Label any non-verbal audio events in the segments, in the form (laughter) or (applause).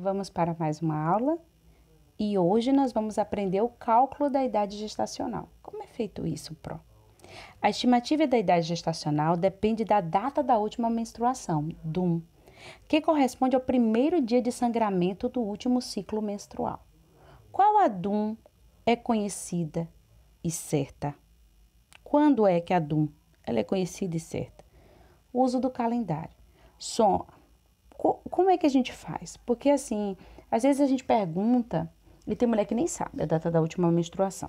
Vamos para mais uma aula e hoje nós vamos aprender o cálculo da idade gestacional. Como é feito isso, Pro? A estimativa da idade gestacional depende da data da última menstruação, DUM, que corresponde ao primeiro dia de sangramento do último ciclo menstrual. Qual a DUM é conhecida e certa? Quando é que a DUM ela é conhecida e certa? O uso do calendário. Som, co como é que a gente faz? Porque assim, às vezes a gente pergunta e tem mulher que nem sabe a data da última menstruação.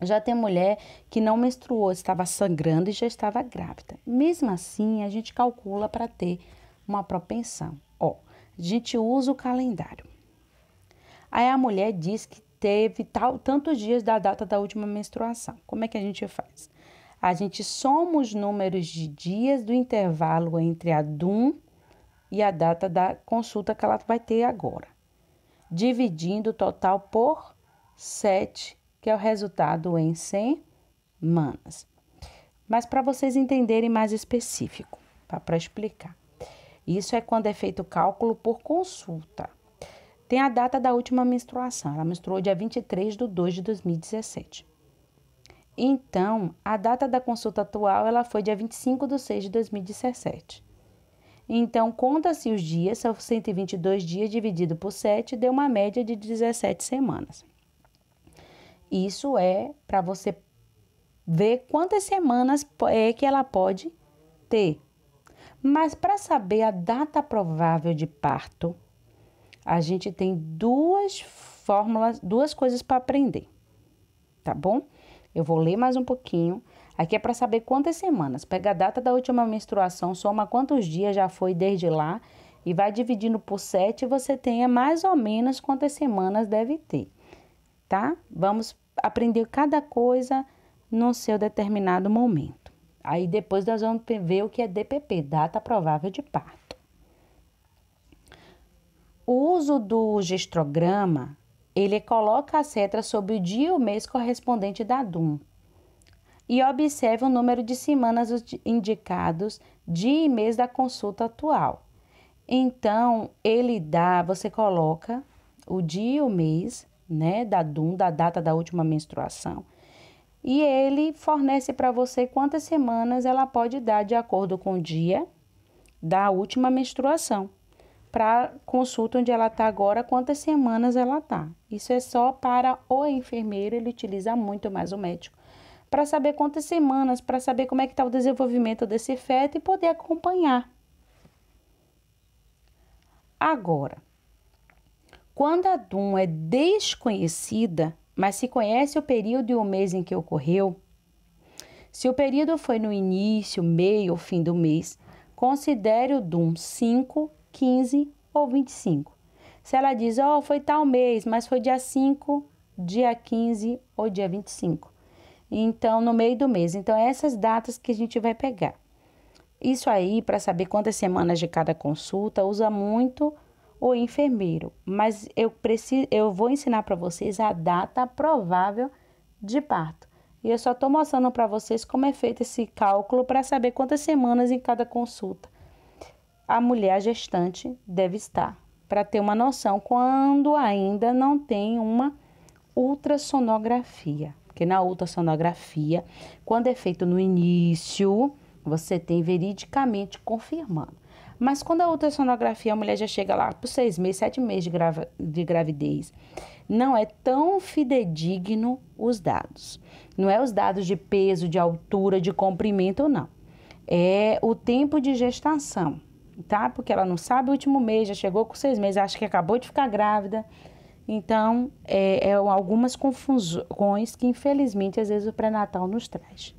Já tem mulher que não menstruou, estava sangrando e já estava grávida. Mesmo assim, a gente calcula para ter uma propensão. Ó, a gente usa o calendário. Aí a mulher diz que teve tal, tantos dias da data da última menstruação. Como é que a gente faz? A gente soma os números de dias do intervalo entre a DUM e a data da consulta que ela vai ter agora, dividindo o total por 7, que é o resultado em 100 semanas. Mas para vocês entenderem mais específico, tá? para explicar. Isso é quando é feito o cálculo por consulta. Tem a data da última menstruação, ela menstruou dia 23 de 2 de 2017. Então, a data da consulta atual ela foi dia 25 de 6 de 2017. Então, conta-se os dias, são 122 dias dividido por 7, deu uma média de 17 semanas. Isso é para você ver quantas semanas é que ela pode ter. Mas para saber a data provável de parto, a gente tem duas fórmulas, duas coisas para aprender, tá bom? Eu vou ler mais um pouquinho. Aqui é para saber quantas semanas. Pega a data da última menstruação, soma quantos dias já foi desde lá e vai dividindo por 7, você tenha mais ou menos quantas semanas deve ter, tá? Vamos aprender cada coisa no seu determinado momento. Aí depois nós vamos ver o que é DPP, data provável de parto. O uso do gestograma ele coloca a setra sobre o dia e o mês correspondente da DUM e observa o número de semanas indicados, dia e mês da consulta atual. Então, ele dá, você coloca o dia e o mês, né, da DUM, da data da última menstruação, e ele fornece para você quantas semanas ela pode dar de acordo com o dia da última menstruação para consulta onde ela está agora, quantas semanas ela está. Isso é só para o enfermeiro, ele utiliza muito mais o médico para saber quantas semanas, para saber como é que está o desenvolvimento desse feto e poder acompanhar. Agora, quando a DUM é desconhecida, mas se conhece o período e o mês em que ocorreu, se o período foi no início, meio ou fim do mês, considere o DUM 5 15 ou 25. Se ela diz, ó, oh, foi tal mês, mas foi dia 5, dia 15 ou dia 25. Então, no meio do mês. Então, é essas datas que a gente vai pegar. Isso aí, para saber quantas semanas de cada consulta, usa muito o enfermeiro. Mas eu, preciso, eu vou ensinar para vocês a data provável de parto. E eu só estou mostrando para vocês como é feito esse cálculo para saber quantas semanas em cada consulta a mulher gestante deve estar, para ter uma noção quando ainda não tem uma ultrassonografia. Porque na ultrassonografia, quando é feito no início, você tem veridicamente confirmando. Mas quando a ultrassonografia, a mulher já chega lá por seis meses, sete meses de, de gravidez, não é tão fidedigno os dados. Não é os dados de peso, de altura, de comprimento, não. É o tempo de gestação tá? Porque ela não sabe o último mês, já chegou com seis meses, acha que acabou de ficar grávida. Então, é, é algumas confusões que, infelizmente, às vezes o pré-natal nos traz.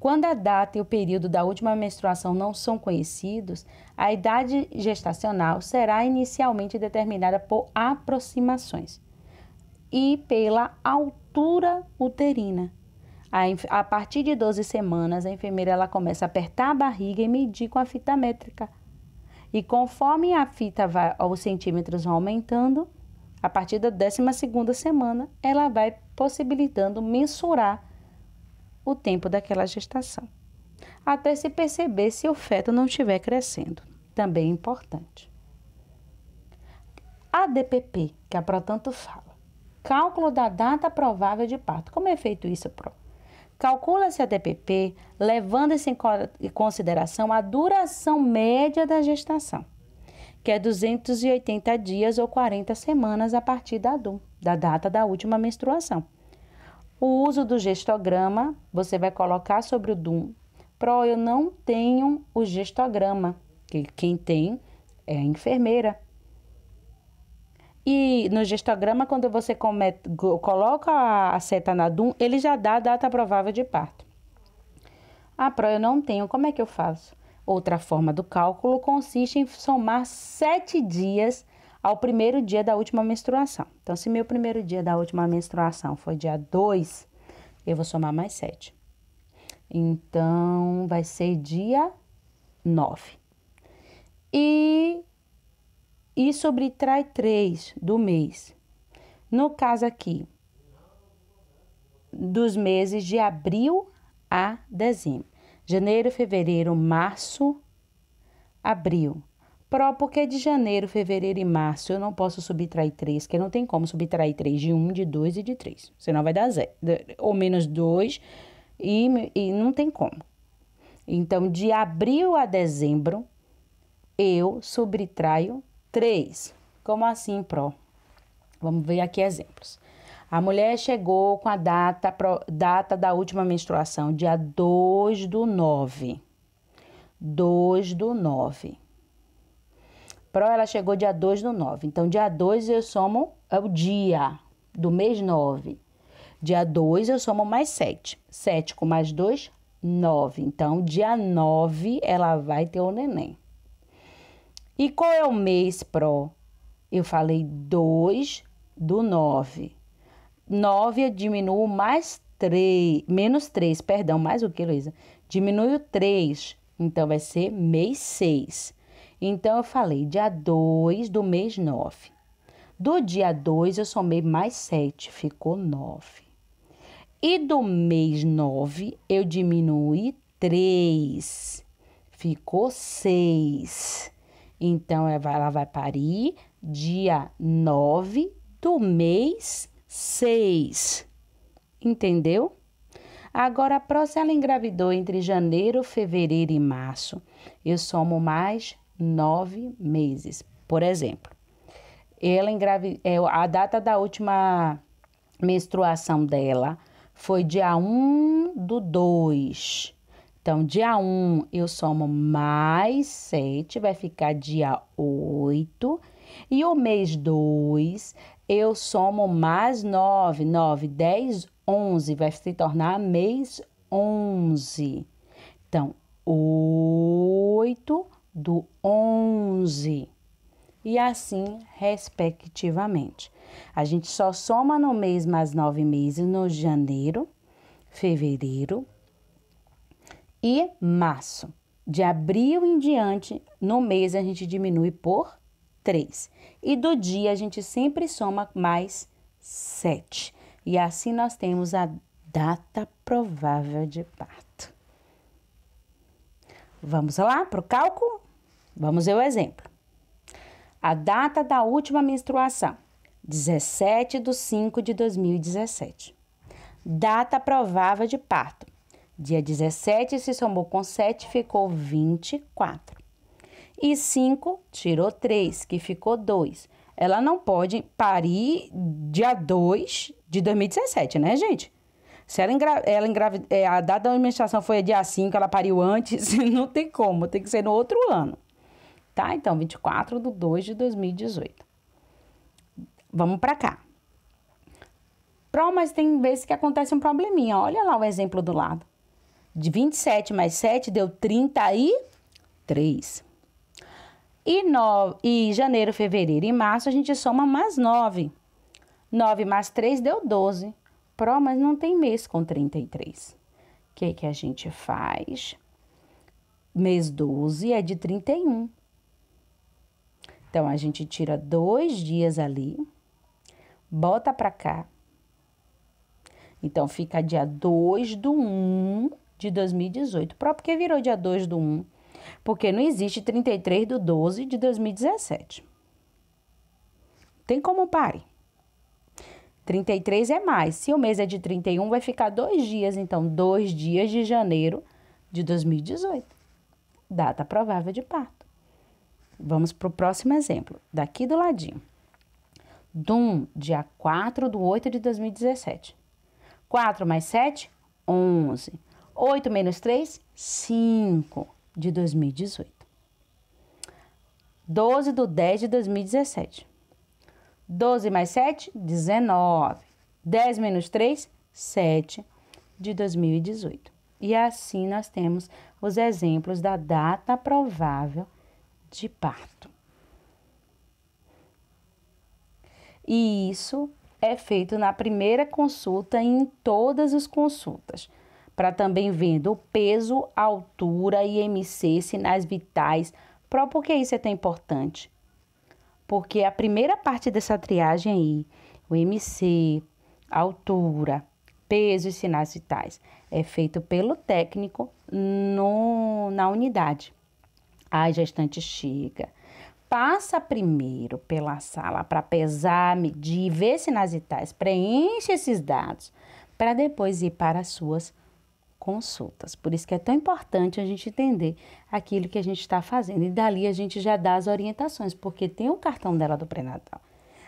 Quando a data e o período da última menstruação não são conhecidos, a idade gestacional será inicialmente determinada por aproximações e pela altura uterina, a, a partir de 12 semanas, a enfermeira ela começa a apertar a barriga e medir com a fita métrica. E conforme a fita vai, os centímetros vão aumentando, a partir da 12 semana, ela vai possibilitando mensurar o tempo daquela gestação, até se perceber se o feto não estiver crescendo. Também é importante. A DPP, que a ProTanto fala, cálculo da data provável de parto. Como é feito isso, Pro? Calcula-se a DPP levando-se em consideração a duração média da gestação, que é 280 dias ou 40 semanas a partir da, do, da data da última menstruação. O uso do gestograma, você vai colocar sobre o DUM. Pro, eu não tenho o gestograma, que quem tem é a enfermeira. E no gestograma, quando você coloca a, seta na DUM, ele já dá a data provável de parto. Ah, pró, eu não tenho, como é que eu faço? Outra forma do cálculo consiste em somar sete dias ao primeiro dia da última menstruação. Então, se meu primeiro dia da última menstruação foi dia 2, eu vou somar mais sete. Então, vai ser dia 9. E e subtrai 3 do mês. No caso aqui, dos meses de abril a dezembro. Janeiro, fevereiro, março, abril. Pró, porque de janeiro, fevereiro e março eu não posso subtrair 3, porque não tem como subtrair 3 de 1, de 2 e de 3. Senão vai dar zero, ou menos 2, e, e não tem como. Então, de abril a dezembro, eu subtraio 3. Como assim, pró? Vamos ver aqui exemplos. A mulher chegou com a data, data da última menstruação, dia 2 do 9. 2 do 9. Pró, ela chegou dia 2 do 9. Então, dia 2 eu somo é o dia do mês 9. Dia 2 eu somo mais 7. 7 com mais 2, 9. Então, dia 9 ela vai ter o neném. E qual é o mês pró? Eu falei 2 do 9. 9 eu diminuo mais 3, menos 3, perdão, mais o que, Luísa? Diminui o 3, então vai ser mês 6. Então eu falei dia 2 do mês 9. Do dia 2 eu somei mais 7, ficou 9. E do mês 9 eu diminui 3, ficou 6. Então, ela vai parir dia 9 do mês 6. Entendeu? Agora, a próxima ela engravidou entre janeiro, fevereiro e março. Eu somo mais nove meses, por exemplo. Ela é, a data da última menstruação dela foi dia 1 do 2 então, dia 1 eu somo mais 7, vai ficar dia 8. E o mês 2 eu somo mais 9, 9, 10, 11, vai se tornar mês 11. Então, 8 do 11 e assim respectivamente. A gente só soma no mês mais 9 meses, no janeiro, fevereiro, e março. De abril em diante, no mês a gente diminui por 3. E do dia a gente sempre soma mais 7. E assim nós temos a data provável de parto. Vamos lá para o cálculo? Vamos ver o exemplo. A data da última menstruação, 17 de 5 de 2017. Data provável de parto, Dia 17 se somou com 7, ficou 24. E 5 tirou 3, que ficou 2. Ela não pode parir dia 2 de 2017, né, gente? Se ela, engra... ela engravid... É, a data da administração foi dia 5, ela pariu antes, (laughs) não tem como, tem que ser no outro ano. Tá? Então, 24 de 2 de 2018. Vamos pra cá. Pró, mas tem vezes que acontece um probleminha. Olha lá o exemplo do lado. De 27 mais 7 deu 33. E, no, e janeiro, fevereiro e março a gente soma mais 9. 9 mais 3 deu 12. Pró, mas não tem mês com 33. O que, que a gente faz? Mês 12 é de 31. Então, a gente tira dois dias ali, bota pra cá. Então, fica dia 2 do 1 de 2018. Próprio que virou dia 2 do 1, porque não existe 33 do 12 de 2017. Tem como pare. 33 é mais. Se o mês é de 31, vai ficar dois dias, então, dois dias de janeiro de 2018. Data provável de parto. Vamos para o próximo exemplo, daqui do ladinho. DUM, dia 4 do 8 de 2017. 4 mais 7, 11. 8 menos 3, 5 de 2018. 12 do 10 de 2017. 12 mais 7, 19. 10 menos 3, 7 de 2018. E assim nós temos os exemplos da data provável de parto. E isso é feito na primeira consulta e em todas as consultas para também vendo o peso, altura, IMC, sinais vitais. Pro, por que isso é tão importante? Porque a primeira parte dessa triagem aí, o IMC, altura, peso e sinais vitais, é feito pelo técnico no, na unidade. A gestante chega, passa primeiro pela sala para pesar, medir, ver sinais vitais, preenche esses dados, para depois ir para as suas consultas. Por isso que é tão importante a gente entender aquilo que a gente está fazendo. E dali a gente já dá as orientações, porque tem o cartão dela do pré-natal.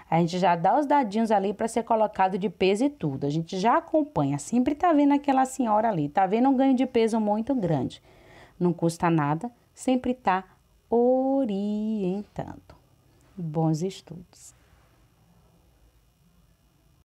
A gente já dá os dadinhos ali para ser colocado de peso e tudo. A gente já acompanha, sempre está vendo aquela senhora ali, está vendo um ganho de peso muito grande. Não custa nada, sempre está orientando. Bons estudos.